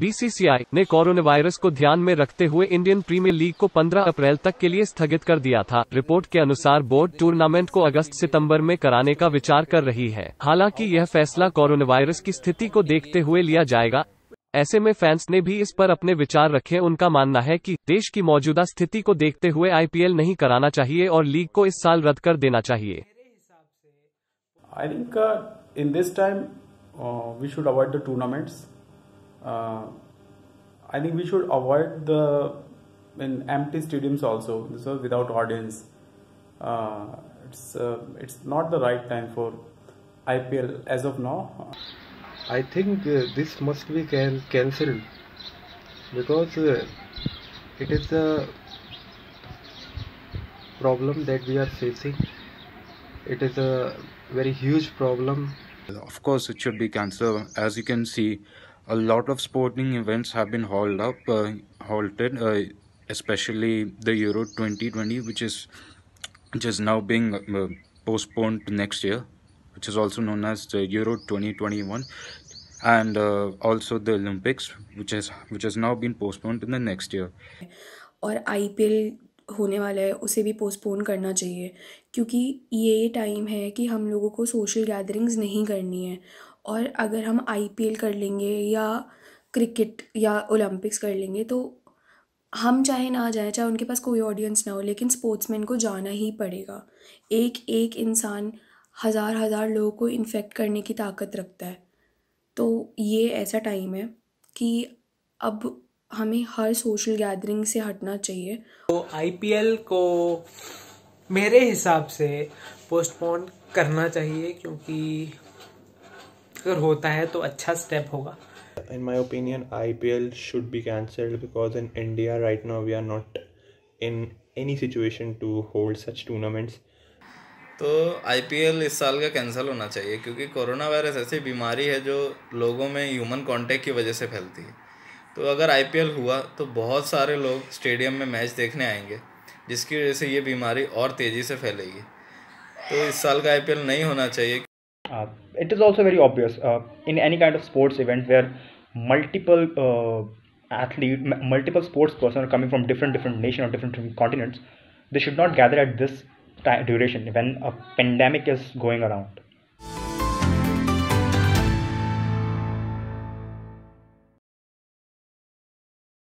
BCCI ने corona virus को ध्यान में रखते हुए इंडियन प्रीमियर लीग को 15 अप्रैल तक के लिए स्थगित कर दिया था रिपोर्ट के अनुसार बोर्ड टूर्नामेंट को अगस्त सितंबर में कराने का विचार कर रही है हालांकि यह फैसला कोरोना वायरस की स्थिति को देखते हुए लिया जाएगा ऐसे में फैंस ने भी इस पर अपने विचार रखे उनका मानना है कि देश की मौजूदा स्थिति को देखते हुए आईपीएल नहीं कराना चाहिए और लीग को इस साल रद्द कर देना चाहिए I think in this time we should avoid the tournaments uh, I think we should avoid the in empty stadiums also so without audience. Uh, it's uh, it's not the right time for IPL as of now. I think uh, this must be can cancelled because uh, it is a problem that we are facing. It is a very huge problem. Of course, it should be cancelled. As you can see, a lot of sporting events have been hauled up, uh, halted, uh, especially the Euro 2020, which is which is now being uh, postponed to next year, which is also known as the Euro 2021, and uh, also the Olympics, which is which has now been postponed in the next year. और IPL होने वाला है उसे भी postpone करना चाहिए क्योंकि ये टाइम है कि हम लोगों को सोशल गैदरिंग्स नहीं करनी है और अगर हम आई पी एल कर लेंगे या क्रिकेट या ओलंपिक्स कर लेंगे तो हम चाहे ना जाए चाहे उनके पास कोई ऑडियंस ना हो लेकिन स्पोर्ट्स को जाना ही पड़ेगा एक एक इंसान हज़ार हज़ार लोगों को इन्फेक्ट करने की ताकत रखता है तो ये ऐसा टाइम है कि अब हमें हर सोशल गैदरिंग से हटना चाहिए तो आई को मेरे हिसाब से पोस्टपोन करना चाहिए क्योंकि अगर होता है तो अच्छा स्टेप होगा opinion I P L should be cancelled because in India right now we are not in any situation to hold such tournaments तो एल इस साल का कैंसिल होना चाहिए क्योंकि कोरोना वायरस ऐसी बीमारी है जो लोगों में ह्यूमन कॉन्टेक्ट की वजह से फैलती है तो अगर आई पी एल हुआ तो बहुत सारे लोग स्टेडियम में मैच देखने आएंगे जिसकी वजह से ये बीमारी और तेज़ी से फैलेगी तो इस साल का आई पी एल नहीं होना चाहिए Uh, it is also very obvious uh, in any kind of sports event where multiple uh, athlete m- multiple sports person coming from different different nation or different, different continents they should not gather at this time, duration when a pandemic is going around